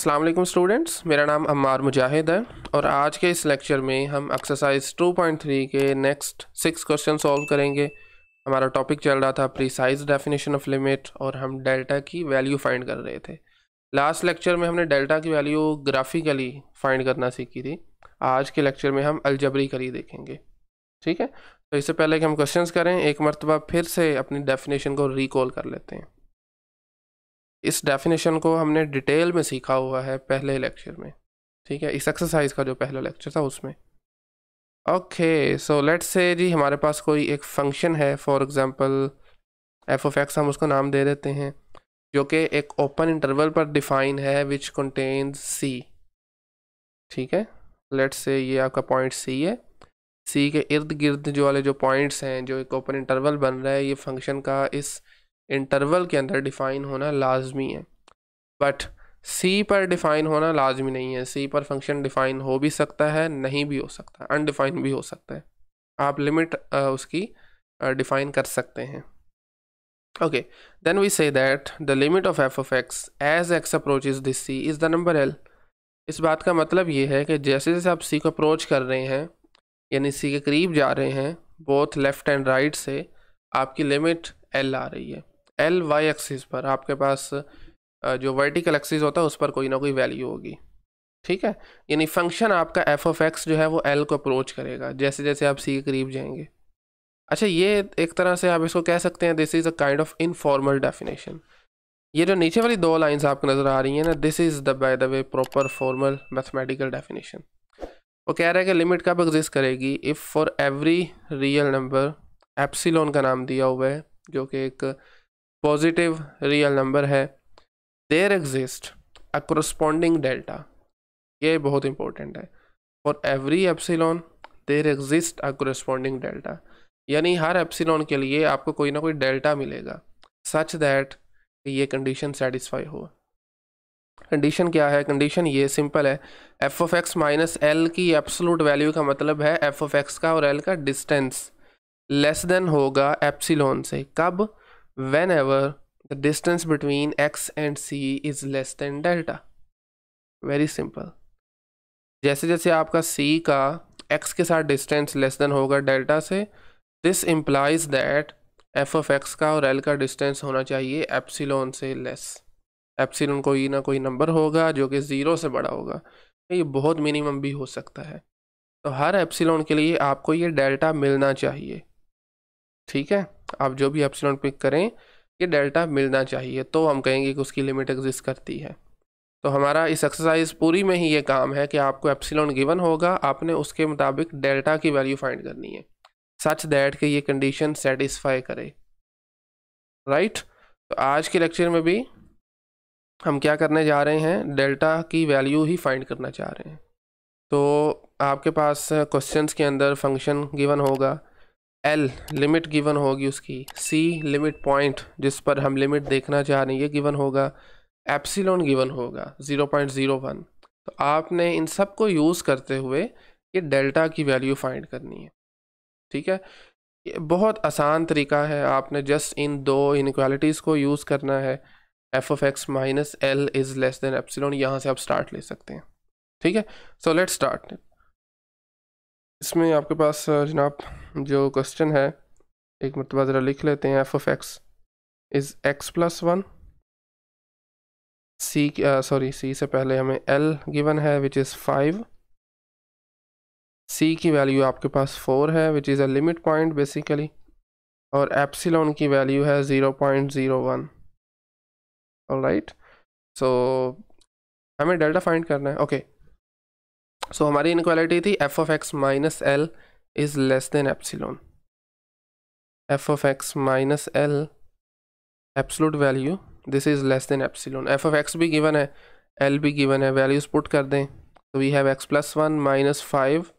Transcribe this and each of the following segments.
Aslam students मेरा नाम अमार मुजाहिद है और आज के इस लेक्चर में हम एक्सरसाइज 2.3 के नेक्स्ट सिक्स क्वेश्चन सॉल्व करेंगे हमारा टॉपिक चल रहा था प्रिसाइज डेफिनेशन ऑफ लिमिट और हम डेल्टा की वैल्यू फाइंड कर रहे थे लास्ट लेक्चर में हमने डेल्टा की वैल्यू ग्राफिकली फाइंड करना सीखी थी आज के लेक्चर में हम अलजबरीकली देखेंगे ठीक है तो इससे पहले कि हम क्वेश्चन करें एक मरतबा फिर से अपनी डेफिनेशन को रिकॉल कर लेते हैं इस डेफिनेशन को हमने डिटेल में सीखा हुआ है पहले लेक्चर में ठीक है इस एक्सरसाइज का जो पहला लेक्चर था उसमें ओके सो लेट्स से जी हमारे पास कोई एक फंक्शन है for example F of X हम उसको नाम दे देते हैं जो कि एक ओपन इंटरवल पर डिफाइन है विच कंटेन्स सी ठीक है लेट्स से ये आपका पॉइंट सी है सी के इर्द गिर्द जो वाले जो पॉइंट्स हैं जो एक ओपन इंटरवल बन रहा है ये फंक्शन का इस इंटरवल के अंदर डिफ़ाइन होना लाजमी है बट सी पर डिफ़ाइन होना लाजमी नहीं है सी पर फंक्शन डिफ़ाइन हो भी सकता है नहीं भी हो सकता अनडिफाइन भी हो सकता है आप लिमिट उसकी डिफ़ाइन कर सकते हैं then we say that the limit of F of X as X approach is this C is the number L इस बात का मतलब ये है कि जैसे जैसे आप सी को अप्रोच कर रहे हैं यानी सी के करीब जा रहे हैं बोथ लेफ़्ट एंड राइट से आपकी लिमिट एल आ रही है एल वाई एक्सिस पर आपके पास जो वर्टिकल एक्सिस होता है उस पर कोई ना कोई वैल्यू होगी ठीक है यानी फंक्शन आपका एफ ऑफ एक्स जो है वो एल को अप्रोच करेगा जैसे जैसे आप सी के करीब जाएंगे अच्छा ये एक तरह से आप इसको कह सकते हैं this is a kind of informal definition ये जो नीचे वाली दो लाइंस आपको नज़र आ रही हैं ना this is the by the way proper formal mathematical definition वो कह रहा है कि लिमिट कब एग्जिस्ट करेगी if for every real number epsilon का नाम दिया हुआ है जो कि एक पॉजिटिव रियल नंबर है there exist a corresponding delta ये बहुत इंपॉर्टेंट है for every epsilon there exist a corresponding delta यानी हर एप्सिलॉन के लिए आपको कोई ना कोई डेल्टा मिलेगा सच दैट ये कंडीशन सेटिस्फाई हो कंडीशन क्या है कंडीशन ये सिंपल है F of x minus L की एब्सोलूट वैल्यू का मतलब है एफ ऑफ एक्स का और एल का डिस्टेंस लेस देन होगा एप्सिलॉन से कब whenever the distance between X and C is less than delta very simple जैसे जैसे आपका सी का एक्स के साथ डिस्टेंस लेस देन होगा डेल्टा से this implies that F of X का और एल का डिस्टेंस होना चाहिए एप्सिलोन से लेस एप्सिलोन कोई ना कोई नंबर होगा जो कि ज़ीरो से बड़ा होगा ये बहुत मिनिमम भी हो सकता है तो हर एप्सिलोन के लिए आपको ये डेल्टा मिलना चाहिए ठीक है आप जो भी एप्सिलॉन पिक करें ये डेल्टा मिलना चाहिए तो हम कहेंगे कि उसकी लिमिट एग्जिस्ट करती है तो हमारा इस एक्सरसाइज पूरी में ही ये काम है कि आपको एप्सिलॉन गिवन होगा आपने उसके मुताबिक डेल्टा की वैल्यू फाइंड करनी है सच दैट कि ये कंडीशन सेटिस्फाई करे राइट right? तो आज के लेक्चर में भी हम क्या करने जा रहे हैं डेल्टा की वैल्यू ही फाइंड करना चाह रहे हैं तो आपके पास क्वेश्चंस के अंदर फंक्शन गिवन होगा एल लिमिट गिवन होगी उसकी सी लिमिट पॉइंट जिस पर हम लिमिट देखना चाह रहे हैं ये गिवन होगा एप्सिलोन गिवन होगा 0.01 तो आपने इन सब को यूज़ करते हुए ये डेल्टा की वैल्यू फाइंड करनी है ठीक है ये बहुत आसान तरीका है आपने जस्ट इन दो इनक्वालिटीज़ को यूज़ करना है F of x minus L is less than epsilon यहाँ से आप स्टार्ट ले सकते हैं ठीक है सो लेट स्टार्ट इसमें आपके पास जनाब जो क्वेश्चन है एक मरतबा ज़रा लिख लेते हैं F of x is X plus one C sorry C से पहले हमें एल गिवन है विच इज़ फाइव सी की वैल्यू आपके पास फोर है which is a limit point basically और एप्सिलोन की वैल्यू है zero point zero one right so हमें डेल्टा फाइंड करना है ओके okay. सो so, हमारी इनक्वालिटी थी f of x minus l is less than epsilon f of x minus l absolute value this is less than epsilon f of x be given a l be given a values put kar दें so we have x plus 1 minus 5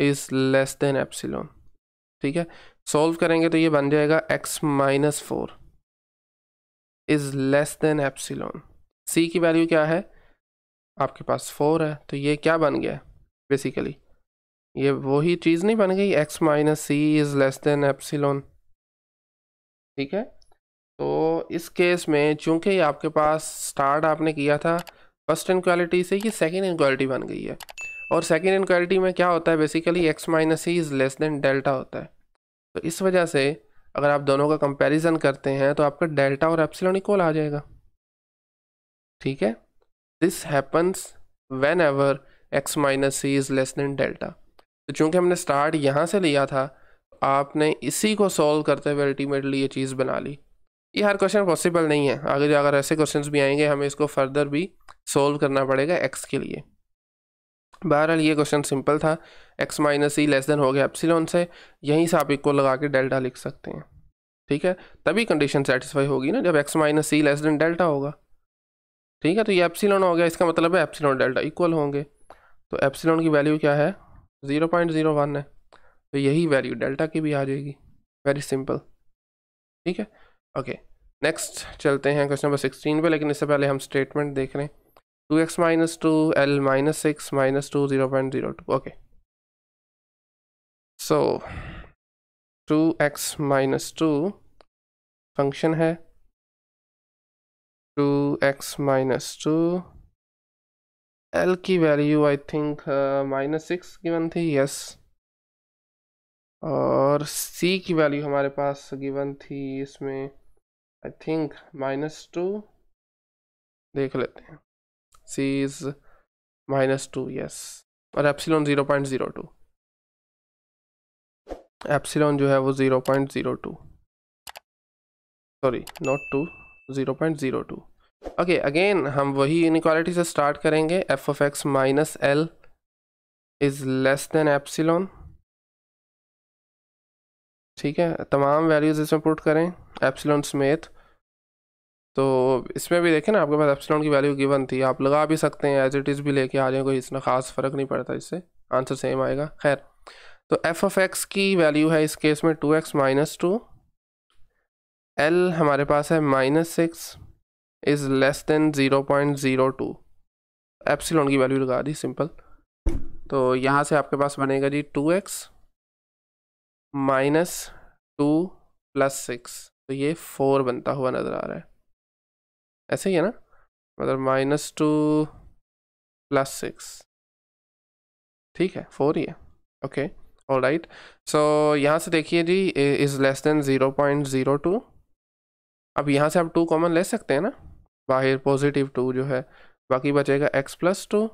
is less than epsilon ठीक है solve करेंगे तो ये बन जाएगा x minus 4 is less than epsilon c की value क्या है आपके पास 4 है तो ये क्या बन गया बेसिकली ये वही चीज़ नहीं बन गई X minus C is less than epsilon ठीक है तो इस केस में चूंकि आपके पास स्टार्ट आपने किया था फर्स्ट इनक्वालिटी से ये सेकेंड इनक्वालिटी बन गई है और सेकेंड इनक्वालिटी में क्या होता है basically x minus C is less than delta होता है तो इस वजह से अगर आप दोनों का कंपैरिजन करते हैं तो आपका डेल्टा और एप्सिलोन इक्वल आ जाएगा ठीक है this happens whenever x minus C is less than delta तो चूँकि हमने स्टार्ट यहाँ से लिया था आपने इसी को सॉल्व करते हुए अल्टीमेटली ये चीज़ बना ली ये हर क्वेश्चन पॉसिबल नहीं है आगे अगर ऐसे क्वेश्चन भी आएंगे हमें इसको फर्दर भी सोल्व करना पड़ेगा एक्स के लिए बहरहाल ये क्वेश्चन सिंपल था x minus E less than हो गया एप्सिलॉन से यहीं से आप इक्वल लगा के डेल्टा लिख सकते हैं ठीक है तभी कंडीशन सेटिस्फाई होगी ना जब X minus E less than delta होगा ठीक है तो ये एप्सिलॉन हो गया इसका मतलब है एप्सिलॉन डेल्टा इक्वल होंगे तो एप्सिलॉन की वैल्यू क्या है ज़ीरो पॉइंट ज़ीरो वन है तो यही वैल्यू डेल्टा की भी आ जाएगी वेरी सिंपल ठीक है ओके नेक्स्ट चलते हैं क्वेश्चन नंबर सिक्सटीन पे लेकिन इससे पहले हम स्टेटमेंट देख रहे हैं two x minus two L minus six minus two zero point zero two okay so two x minus two function है two x minus two L की value I think minus six given थी yes और C की value हमारे पास given थी इसमें आई think minus two देख लेते हैं C is minus two yes और epsilon zero point zero two epsilon जो है वो zero point zero two sorry not two zero point zero two okay okay, again हम वही इनक्वालिटी से स्टार्ट करेंगे f of x minus L is less than epsilon ठीक है तमाम वैल्यूज़ इसमें पुट करें एप्सिलोन समेत तो इसमें भी देखें ना आपके पास एप्सिलोन की वैल्यू गिवन थी आप लगा भी सकते हैं एज इट इज़ भी लेके आ जाए कोई इतना ख़ास फ़र्क नहीं पड़ता इससे आंसर सेम आएगा खैर तो एफ ऑफ एक्स की वैल्यू है इस केस में two x minus two L हमारे पास है minus six is less than zero point zero two epsilon की वैल्यू लगा दी सिंपल तो यहाँ से आपके पास बनेगा जी two x minus two plus six तो ये फोर बनता हुआ नज़र आ रहा है ऐसे ही है ना मतलब माइनस टू प्लस सिक्स ठीक है फोर ही है ओके ऑल राइट सो यहाँ से देखिए जी is less than zero point zero two अब यहाँ से आप टू कॉमन ले सकते हैं ना बाहर पॉजिटिव टू जो है बाकी बचेगा x plus two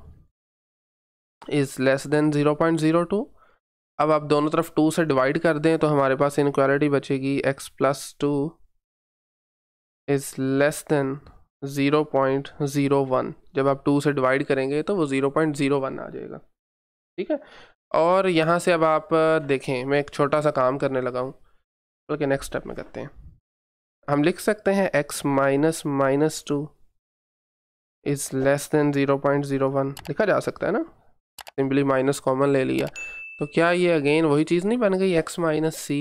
is less than zero point zero two अब आप दोनों तरफ टू से डिवाइड कर दें तो हमारे पास इनक्वालिटी बचेगी x plus two is less than zero point zero one जब आप टू से डिवाइड करेंगे तो वो ज़ीरो पॉइंट ज़ीरो वन आ जाएगा ठीक है और यहाँ से अब आप देखें मैं एक छोटा सा काम करने लगा हूँ बल्कि नेक्स्ट स्टेप में करते हैं हम लिख सकते हैं x minus minus two is less than zero point zero one लिखा जा सकता है ना सिंपली माइनस कॉमन ले लिया तो क्या ये अगेन वही चीज़ नहीं बन गई x माइनस सी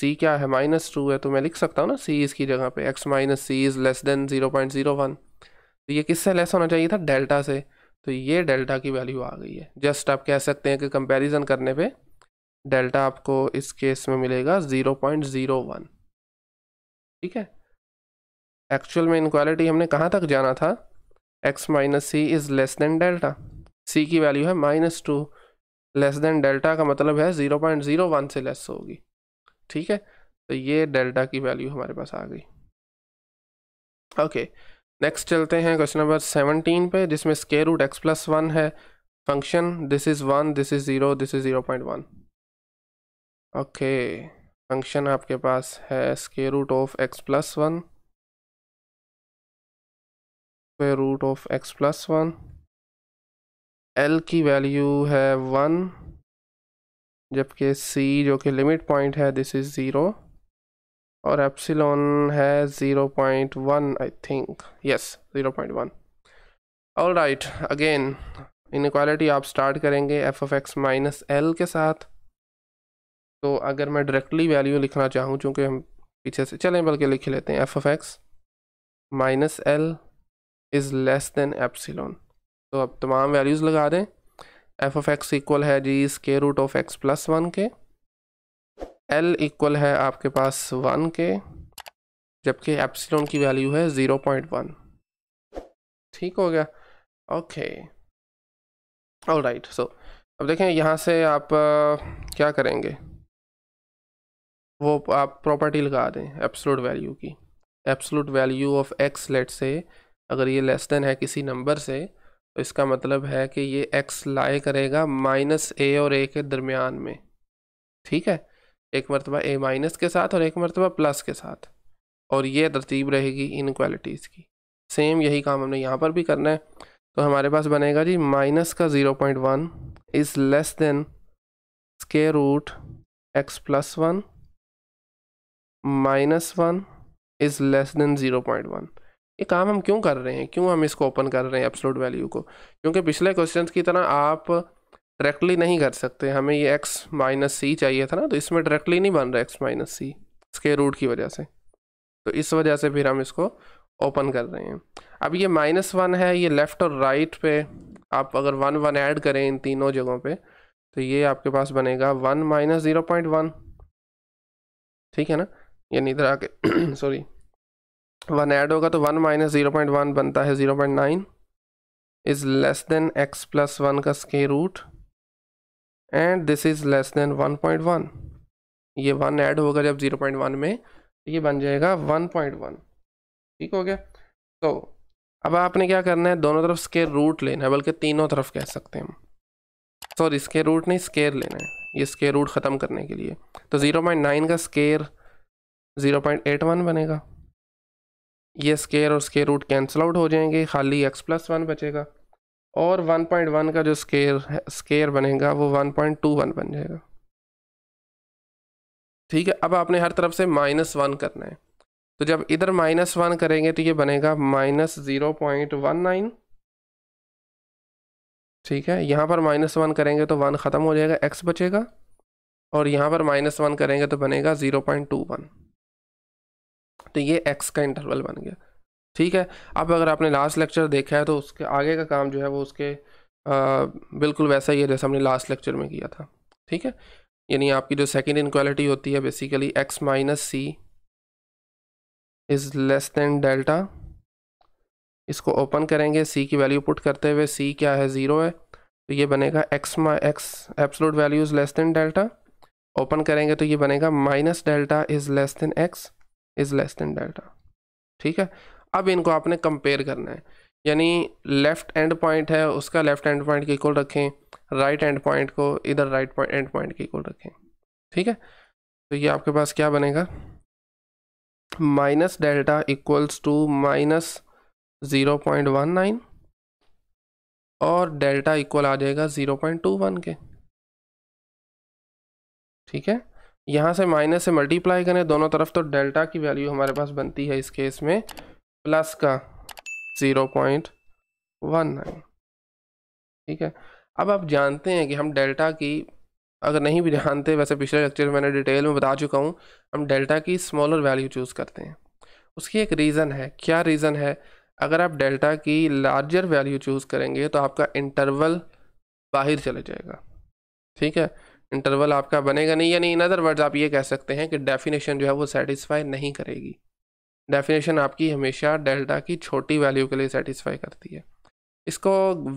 सी क्या है माइनस टू है तो मैं लिख सकता हूँ ना सी इसकी जगह पे x minus C is less than zero point zero one तो ये किससे लेस होना चाहिए था डेल्टा से तो ये डेल्टा की वैल्यू आ गई है जस्ट आप कह सकते हैं कि कंपेरिजन करने पर डेल्टा आपको इस केस में मिलेगा ज़ीरो पॉइंट ज़ीरो वन ठीक है एक्चुअल में इनक्वालिटी हमने कहाँ तक जाना था x minus C is less than delta C की वैल्यू है minus two less than delta का मतलब है ज़ीरो पॉइंट ज़ीरो वन से लेस होगी ठीक है तो ये डेल्टा की वैल्यू हमारे पास आ गई ओके नेक्स्ट चलते हैं क्वेश्चन नंबर सेवनटीन पे जिसमें square root x plus one है function this is one this is zero this is zero point one okay function आपके पास है square root of x plus one square root of x plus one L की value है one जबकि C जो कि limit point है this is zero और एप्सिलॉन है zero point one I think yes zero point one all right again inequality आप start करेंगे f of x minus L के साथ तो अगर मैं डायरेक्टली वैल्यू लिखना चाहूँ चूँकि हम पीछे से चलें बल्कि लिख लेते हैं F of x minus L is less than epsilon तो अब तमाम वैल्यूज़ लगा दें एफ ऑफ एक्स इक्वल है जी square root of x plus one के एल इक्वल है आपके पास वन के जबकि एप्सिलोन की वैल्यू है ज़ीरो पॉइंट वन ठीक हो गया ओके ऑल राइट सो अब देखें यहाँ से आप आ, क्या करेंगे वो आप प्रॉपर्टी लगा दें एप्सलूट वैल्यू की absolute value of x let say अगर ये लेस देन है किसी नंबर से तो इसका मतलब है कि ये एक्स लाए करेगा माइनस ए और ए के दरमियान में ठीक है एक मरतबा ए माइनस के साथ और एक मरतबा प्लस के साथ और ये तरतीब रहेगी इन क्वालिटीज़ की सेम यही काम हमने यहाँ पर भी करना है तो हमारे पास बनेगा जी माइनस का zero point one is less than square root x plus one minus one is less than zero point one ये काम हम क्यों कर रहे हैं क्यों हम इसको ओपन कर रहे हैं एब्सोलूट वैल्यू को क्योंकि पिछले क्वेश्चन की तरह आप डायरेक्टली नहीं कर सकते हमें ये एक्स माइनस सी चाहिए था ना तो इसमें डायरेक्टली नहीं बन रहा एक्स माइनस सी इसके रूट की वजह से तो इस वजह से फिर हम इसको ओपन कर रहे हैं अब ये माइनस वन है ये लेफ़्ट और राइट पे आप अगर वन वन ऐड करें इन तीनों जगहों पे तो ये आपके पास बनेगा one minus zero point one ठीक है ना यानी इधर आके सॉरी वन ऐड होगा तो one minus zero point one बनता है zero point nine is less than x plus one का square root and this is less than one point one ये वन ऐड होगा जब ज़ीरो पॉइंट वन में तो ये बन जाएगा वन पॉइंट वन ठीक हो गया तो अब आपने क्या करना है दोनों तरफ स्केयर रूट लेना है बल्कि तीनों तरफ कह सकते हैं हम सॉरी स्केयर रूट नहीं स्केयर लेना है ये स्केयर रूट ख़त्म करने के लिए तो ज़ीरो पॉइंट नाइन का square zero point eight one बनेगा ये स्केयर और स्केयर रूट कैंसिल आउट हो जाएंगे खाली एक्स प्लस वन बचेगा और वन पॉइंट वन का जो स्केयर है स्केयर बनेगा वो वन पॉइंट टू वन बन जाएगा ठीक है अब आपने हर तरफ से माइनस वन करना है तो जब इधर माइनस वन करेंगे तो ये बनेगा minus zero point one nine ठीक है यहाँ पर माइनस वन करेंगे तो वन ख़त्म हो जाएगा एक्स बचेगा और यहाँ पर माइनस वन करेंगे तो बनेगा ज़ीरो पॉइंट टू वन तो ये एक्स का इंटरवल बन गया ठीक है अब अगर आपने लास्ट लेक्चर देखा है तो उसके आगे का काम जो है वो उसके आ, बिल्कुल वैसा ही है जैसा हमने लास्ट लेक्चर में किया था ठीक है यानी आपकी जो सेकेंड इनक्वालिटी होती है basically x minus C is less than delta इसको ओपन करेंगे सी की वैल्यू पुट करते हुए सी क्या है ज़ीरो है तो ये बनेगा एक्स मा x absolute value is less than delta open करेंगे तो ये बनेगा minus delta is less than x is less than delta ठीक है अब इनको आपने कंपेयर करना है यानी लेफ़्ट एंड पॉइंट है उसका लेफ़्ट एंड पॉइंट के इक्वल रखें राइट एंड पॉइंट को इधर राइट एंड पॉइंट के इक्वल रखें ठीक है तो ये आपके पास क्या बनेगा minus delta equals to minus zero point one nine और डेल्टा इक्वल आ जाएगा ज़ीरो पॉइंट टू वन के ठीक है यहाँ से माइनस से मल्टीप्लाई करें दोनों तरफ तो डेल्टा की वैल्यू हमारे पास बनती है इस केस में प्लस का ज़ीरो पॉइंट वन नाइन ठीक है अब आप जानते हैं कि हम डेल्टा की अगर नहीं भी जानते वैसे पिछले लेक्चर में मैंने डिटेल में बता चुका हूँ हम डेल्टा की स्मॉलर वैल्यू चूज़ करते हैं उसकी एक रीज़न है क्या रीज़न है अगर आप डेल्टा की लार्जर वैल्यू चूज़ करेंगे तो आपका इंटरवल बाहर चले जाएगा ठीक है इंटरवल आपका बनेगा नहीं यानी इन अदर वर्ड्स आप ये कह सकते हैं कि डेफिनेशन जो है वो सेटिस्फाई नहीं करेगी डेफिनेशन आपकी हमेशा डेल्टा की छोटी वैल्यू के लिए सेटिस्फाई करती है इसको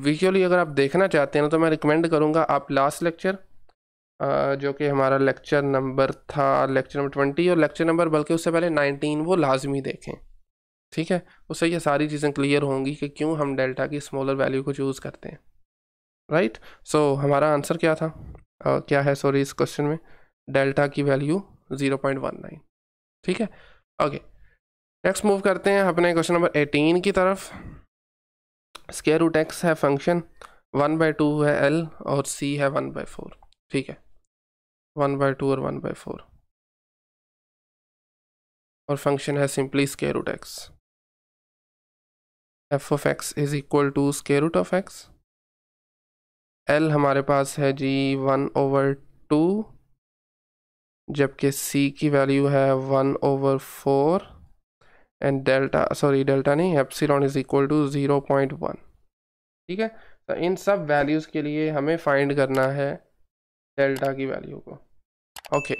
विजुअली अगर आप देखना चाहते हैं तो मैं रिकमेंड करूँगा आप लास्ट लेक्चर जो कि हमारा लेक्चर नंबर था लेक्चर नंबर ट्वेंटी और लेक्चर नंबर बल्कि उससे पहले नाइनटीन वो लाजमी देखें ठीक है उससे ये सारी चीज़ें क्लियर होंगी कि क्यों हम डेल्टा की स्मॉलर वैल्यू को चूज़ करते हैं राइट सो so, हमारा आंसर क्या था आ, क्या है सॉरी इस क्वेश्चन में डेल्टा की वैल्यू 0.19 ठीक है ओके नेक्स्ट मूव करते हैं अपने क्वेश्चन नंबर 18 की तरफ स्केयर रूट एक्स है फंक्शन वन बाई टू है एल और सी है वन बाई फोर ठीक है वन बाई टू और वन बाई फोर और फंक्शन है simply square root x f of x is equal to square root of x L हमारे पास है जी वन ओवर टू जबकि सी की वैल्यू है one over four and delta sorry delta नहीं epsilon is equal to zero point one ठीक है तो इन सब वैल्यूज़ के लिए हमें फाइंड करना है डेल्टा की वैल्यू को okay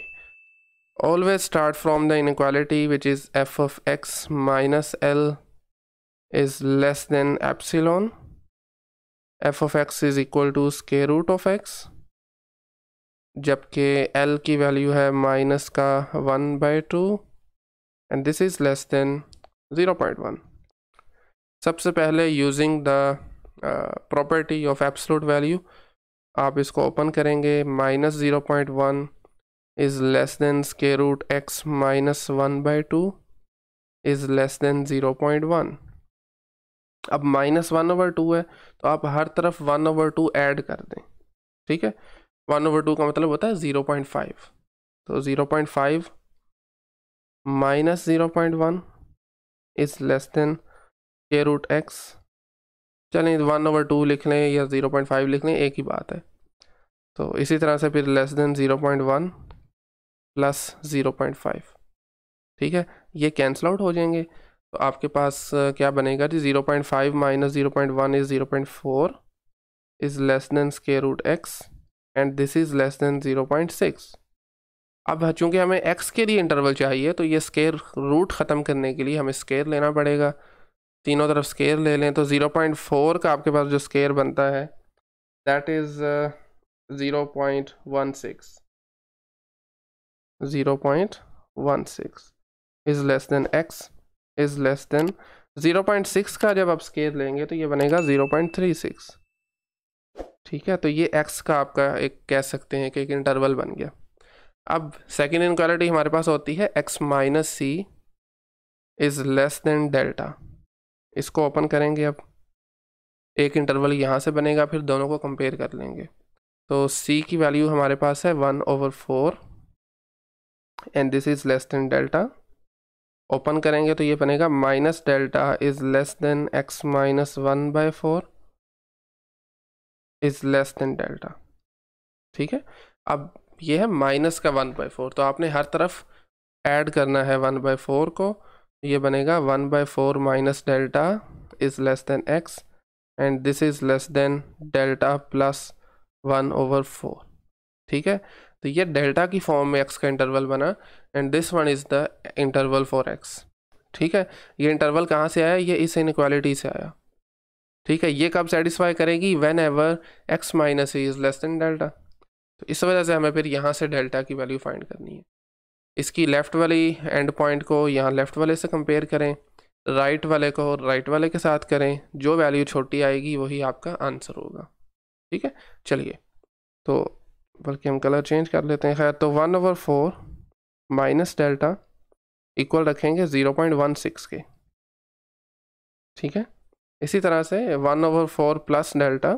always start from the inequality which is f of x minus L is less than epsilon f of x is equal to square root of x जबकि L की value है minus का one by two and this is less than zero point one सबसे पहले using the property of absolute value आप इसको open करेंगे minus zero point one is less than square root x minus one by two is less than zero point one अब minus one over two है तो आप हर तरफ one over to add कर दें ठीक है वन ओवर टू का मतलब होता है ज़ीरो पॉइंट फाइव तो zero point five minus zero point one is less than के रूट एक्स चलें वन ओवर टू लिख लें या ज़ीरो पॉइंट फाइव लिख लें एक ही बात है तो इसी तरह से फिर less than zero point one plus zero point five ठीक है ये कैंसिल आउट हो जाएंगे तो आपके पास क्या बनेगा जी zero point five minus zero point one is zero point four is less than square root x and this is less than zero point six अब चूँकि हमें एक्स के लिए इंटरवल चाहिए तो ये स्केयर रूट ख़त्म करने के लिए हमें स्केयर लेना पड़ेगा तीनों तरफ स्केयर ले लें तो ज़ीरो पॉइंट फोर का आपके पास जो स्केयर बनता है that is zero point one six zero point one six is less than x is less than 0.6 का जब आप स्केल लेंगे तो ये बनेगा 0.36 ठीक है तो ये एक्स का आपका एक कह सकते हैं कि एक इंटरवल बन गया अब सेकेंड इनक्वालिटी हमारे पास होती है x minus C is less than delta इसको ओपन करेंगे अब एक इंटरवल यहाँ से बनेगा फिर दोनों को कंपेयर कर लेंगे तो सी की वैल्यू हमारे पास है one over four and this is less than delta open करेंगे तो ये बनेगा minus delta is less than x minus one by four is less than delta ठीक है अब ये है माइनस का वन बाय फोर तो आपने हर तरफ ऐड करना है वन बाई फोर को ये बनेगा one by four minus delta is less than x and this is less than delta plus one over four ठीक है तो ये डेल्टा की फॉर्म में एक्स का इंटरवल बना and this one is the interval for x ठीक है ये इंटरवल कहाँ से आया ये इस इनक्वालिटी से आया ठीक है ये कब सेटिस्फाई करेगी whenever x minus is less than delta तो इस वजह से हमें फिर यहाँ से डेल्टा की वैल्यू फाइंड करनी है इसकी लेफ़्ट वाली एंड पॉइंट को यहाँ लेफ़्ट वाले से कंपेयर करें राइट right वाले को राइट right वाले के साथ करें जो वैल्यू छोटी आएगी वही आपका आंसर होगा ठीक है चलिए तो बल्कि हम कलर चेंज कर लेते हैं खैर तो one over four minus delta equal रखेंगे ज़ीरो पॉइंट वन सिक्स के ठीक है इसी तरह से one over four plus delta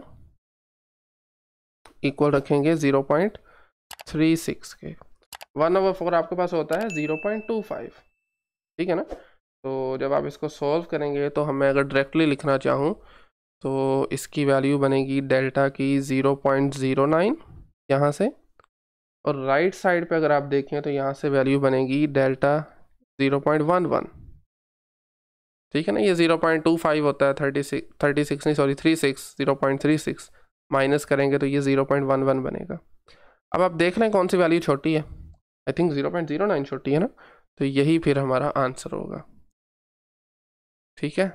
equal रखेंगे ज़ीरो पॉइंट थ्री सिक्स के वन ओवर फोर आपके पास होता है ज़ीरो पॉइंट टू फाइव ठीक है ना तो जब आप इसको सॉल्व करेंगे तो हमें अगर डायरेक्टली लिखना चाहूँ तो इसकी वैल्यू बनेगी डेल्टा की ज़ीरो पॉइंट ज़ीरो नाइन यहाँ से और राइट साइड पे अगर आप देखें तो यहाँ से वैल्यू बनेगी delta zero point one one ठीक है ना ये ज़ीरो पॉइंट टू फाइव होता है थर्टी 36 थर्टी सिक्स नहीं sorry three six zero point three six minus करेंगे तो ये ज़ीरो पॉइंट वन वन बनेगा अब आप देख रहे हैं कौन सी वैल्यू छोटी है I think zero point zero nine छोटी है ना तो यही फिर हमारा आंसर होगा ठीक है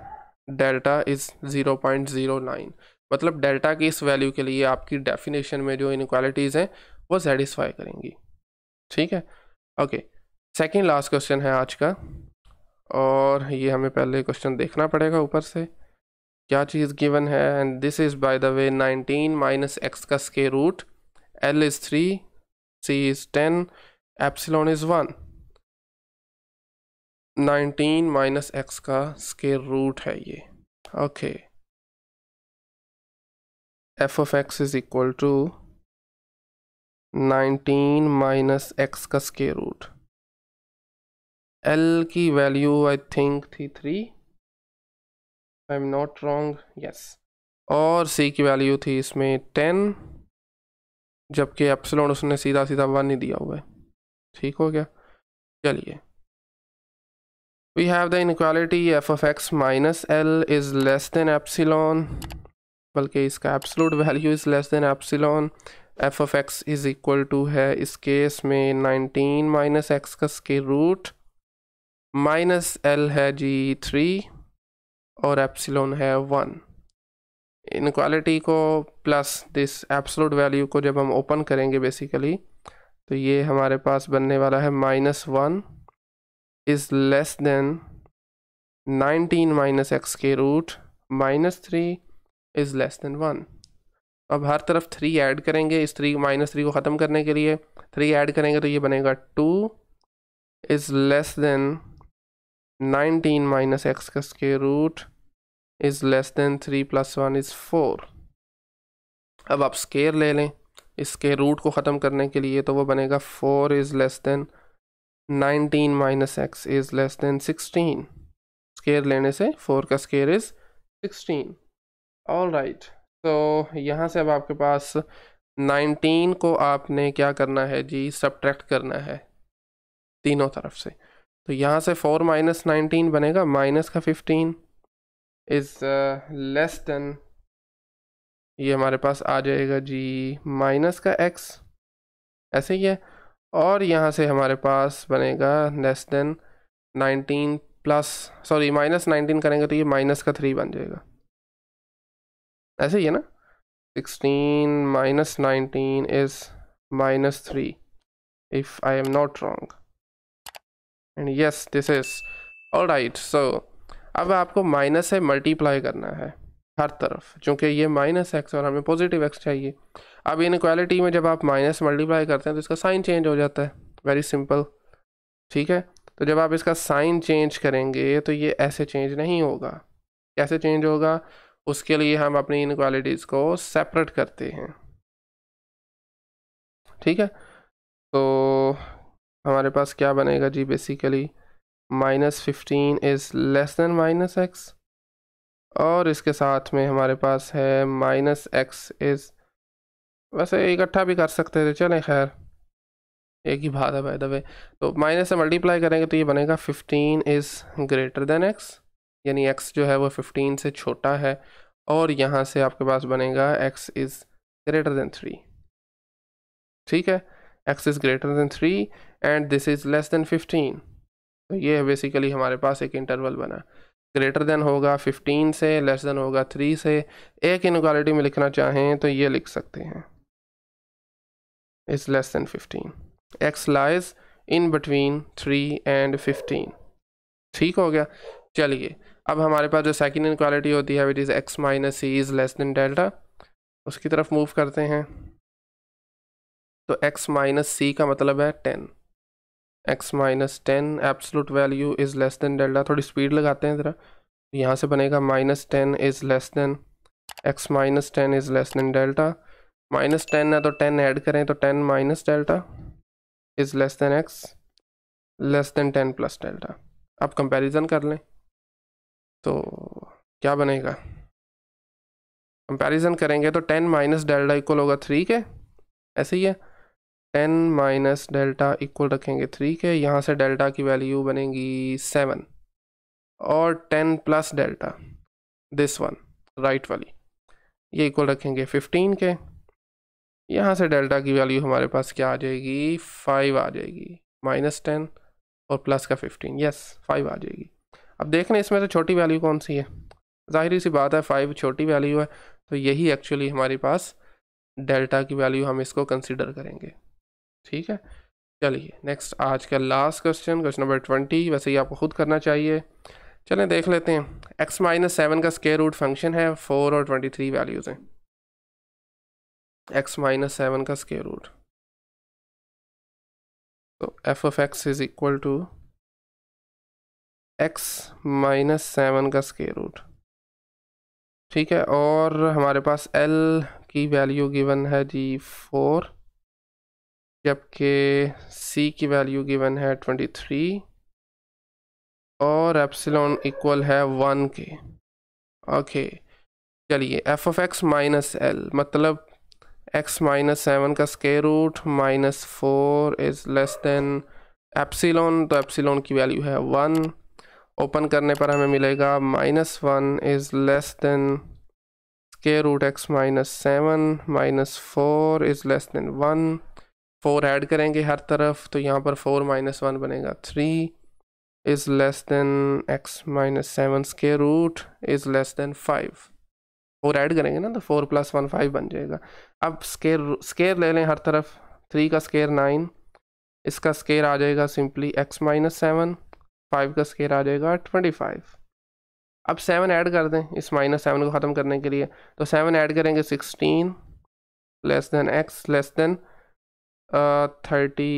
delta is zero point zero nine मतलब डेल्टा की इस वैल्यू के लिए आपकी डेफिनेशन में जो इनक्वालिटीज़ हैं वो सेटिस्फाई करेंगी ठीक है ओके सेकेंड लास्ट क्वेश्चन है आज का और ये हमें पहले क्वेश्चन देखना पड़ेगा ऊपर से क्या चीज़ गिवन है and this is by the way 19 minus x का square root L is three C is ten epsilon is one 19 minus x का स्केयर रूट है ये okay okay. F of x is equal to 19 minus x का square root L की value I think थी three I am not wrong yes और C की value थी इसमें टेन जबकि एप्सिलॉन उसने सीधा सीधा वन ही दिया हुआ है ठीक हो गया चलिए we have the inequality f of x minus L is less than epsilon बल्कि इसका absolute value is less than epsilon f of x is equal to है इस केस में नाइनटीन माइनस एक्स का स्केयर रूट माइनस एल है जी three और epsilon है वन इनक्वालिटी को प्लस दिस एप्सलूट वैल्यू को जब हम ओपन करेंगे बेसिकली तो ये हमारे पास बनने वाला है minus one is less than nineteen minus x के root minus three is less than one अब हर तरफ थ्री ऐड करेंगे इस थ्री माइनस थ्री को ख़त्म करने के लिए थ्री ऐड करेंगे तो ये बनेगा two is less than nineteen minus x का square root is less than three plus one is four अब आप स्केयर ले लें इसके रूट को ख़त्म करने के लिए तो वो बनेगा four is less than nineteen minus x is less than sixteen square लेने से फोर का square is sixteen all right तो यहाँ से अब आपके पास 19 को आपने क्या करना है जी सब्ट्रैक्ट करना है तीनों तरफ से तो यहाँ से 4 माइनस नाइनटीन बनेगा माइनस का 15 इज़ लेस देन ये हमारे पास आ जाएगा जी माइनस का एक्स ऐसे ही है और यहाँ से हमारे पास बनेगा less than nineteen plus sorry minus nineteen करेंगे तो ये माइनस का थ्री बन जाएगा ऐसे ही है ना sixteen minus nineteen is minus three if I am not wrong and yes this is all right so अब आपको माइनस से मल्टीप्लाई करना है हर तरफ क्योंकि ये माइनस एक्स और हमें पॉजिटिव एक्स चाहिए अब इन क्वालिटी में जब आप माइनस मल्टीप्लाई करते हैं तो इसका साइन चेंज हो जाता है वेरी सिंपल ठीक है तो जब आप इसका साइन चेंज करेंगे तो ये ऐसे चेंज नहीं होगा कैसे चेंज होगा उसके लिए हम अपनी इन को सेपरेट करते हैं ठीक है तो हमारे पास क्या बनेगा जी basically minus fifteen is less than minus x और इसके साथ में हमारे पास है माइनस एक्स इज़ वैसे इकट्ठा भी कर सकते थे चलें खैर एक ही बात है भाई दबे तो माइनस से मल्टीप्लाई करेंगे तो ये बनेगा fifteen is greater than x यानी एक्स जो है वो फिफ्टीन से छोटा है और यहाँ से आपके पास बनेगा x is greater than three ठीक है x is greater than three and this is less than fifteen तो ये है बेसिकली हमारे पास एक इंटरवल बना ग्रेटर देन होगा फिफ्टीन से लेस देन होगा थ्री से एक इनक्वालिटी में लिखना चाहें तो ये लिख सकते हैं is less than fifteen x lies in between three and fifteen ठीक हो गया चलिए अब हमारे पास जो सेकेंड इनक्वालिटी होती है with is x minus C is less than delta उसकी तरफ मूव करते हैं तो एक्स माइनस सी का मतलब है ten x minus ten absolute value is less than delta थोड़ी स्पीड लगाते हैं ज़रा यहाँ से बनेगा minus ten is less than x minus ten is less than delta minus ten है तो टेन ऐड करें तो ten minus delta is less than x less then ten plus delta आप कंपैरिजन कर लें तो क्या बनेगा कंपैरिजन करेंगे तो टेन माइनस डेल्टा इक्वल होगा थ्री के ऐसे ही है टेन माइनस डेल्टा इक्वल रखेंगे थ्री के यहाँ से डेल्टा की वैल्यू बनेगी सेवन और ten plus delta this one right वाली ये इक्वल रखेंगे फिफ्टीन के यहाँ से डेल्टा की वैल्यू हमारे पास क्या आ जाएगी फाइव आ जाएगी माइनस टेन और प्लस का फिफ्टीन यस फाइव आ जाएगी अब देख लें इसमें तो छोटी वैल्यू कौन सी है ज़ाहिर सी बात है फाइव छोटी वैल्यू है तो यही एक्चुअली हमारे पास डेल्टा की वैल्यू हम इसको कंसिडर करेंगे ठीक है चलिए नेक्स्ट आज का last question question number twenty वैसे ही आपको खुद करना चाहिए चलें देख लेते हैं एक्स माइनस सेवन का स्केयर रूट फंक्शन है फोर और ट्वेंटी थ्री वैल्यूज़ हैं एक्स माइनस सेवन का स्केयर रूट तो f of x is equal to x minus seven का स्केयर रूट ठीक है और हमारे पास एल की वैल्यू गिवन है जी फोर जबकि सी की वैल्यू गिवन है ट्वेंटी थ्री और एप्सिलॉन इक्वल है वन के ओके चलिए F of x minus L मतलब एक्स माइनस सेवन का square root minus four is less than epsilon तो एप्सिलॉन की वैल्यू है वन ओपन करने पर हमें मिलेगा minus one is less than square root x minus seven minus four is less than one four add करेंगे हर तरफ तो यहाँ पर फोर माइनस वन बनेगा three is less than x minus seven square root is less than five four add करेंगे ना तो फोर प्लस वन फाइव बन जाएगा अब स्केयर स्केयर ले लें हर तरफ थ्री का स्केयर नाइन इसका स्केयर आ जाएगा simply x minus seven five का स्केयर आ जाएगा ट्वेंटी फाइव अब सेवन ऐड कर दें इस माइनस सेवन को ख़त्म करने के लिए तो सेवन ऐड करेंगे sixteen less than x less than thirty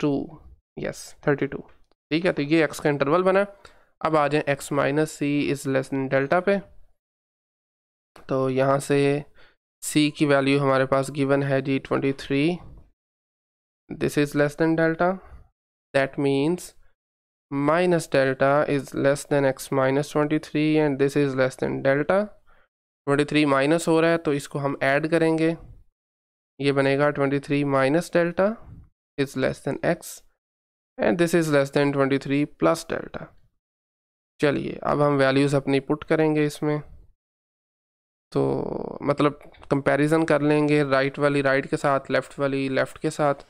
two yes thirty two ठीक है तो ये एक्स का इंटरवल बना अब आ जाए x minus C is less than delta पे तो यहाँ से सी की वैल्यू हमारे पास गिवन है जी twenty three this is less than delta that means minus delta is less than x minus twenty three and this is less than delta twenty three minus हो रहा है तो इसको हम ऐड करेंगे ये बनेगा twenty three minus delta is less than x and this is less 23 twenty three plus delta चलिए अब हम वैल्यूज़ अपनी पुट करेंगे इसमें तो मतलब comparison कर लेंगे राइट वाली राइट के साथ लेफ़्ट वाली लेफ़्ट के साथ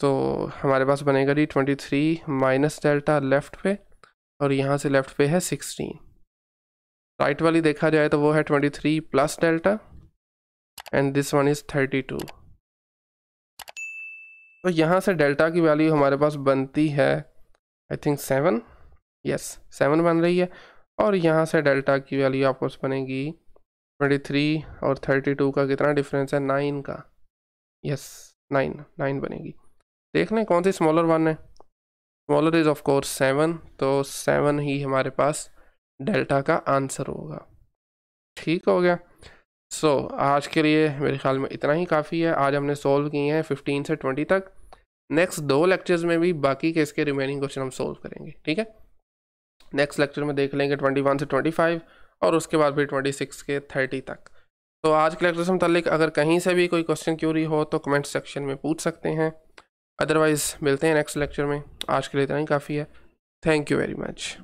तो हमारे पास बनेगा जी twenty three minus delta left पे और यहाँ से लेफ़्ट पे है सिक्सटीन राइट वाली देखा जाए तो वो है twenty three plus delta and this one is thirty two तो यहाँ से डेल्टा की वैल्यू हमारे पास बनती है I think seven yes seven बन रही है और यहाँ से डेल्टा की वैल्यू आपको बनेगी ट्वेंटी थ्री और थर्टी टू का कितना डिफरेंस है नाइन का यस नाइन नाइन बनेगी देख लें कौन सी स्मॉलर वन है smaller is of course seven तो सेवन ही हमारे पास डेल्टा का आंसर होगा ठीक हो गया सो so, आज के लिए मेरे ख्याल में इतना ही काफ़ी है आज हमने सोल्व किए हैं फिफ्टीन से ट्वेंटी तक नेक्स्ट दो लेक्चर्स में भी बाकी के इसके रिमेनिंग क्वेश्चन हम सोल्व करेंगे ठीक है नेक्स्ट लेक्चर में देख लेंगे ट्वेंटी वन से ट्वेंटी फाइव और उसके बाद फिर ट्वेंटी सिक्स के थर्टी तक तो आज के लेक्चर से मतलब अगर कहीं से भी कोई क्वेश्चन क्यूरी हो तो कमेंट सेक्शन में पूछ सकते हैं अदरवाइज़ मिलते हैं नेक्स्ट लेक्चर में आज के लिए इतना ही काफ़ी है थैंक यू वेरी मच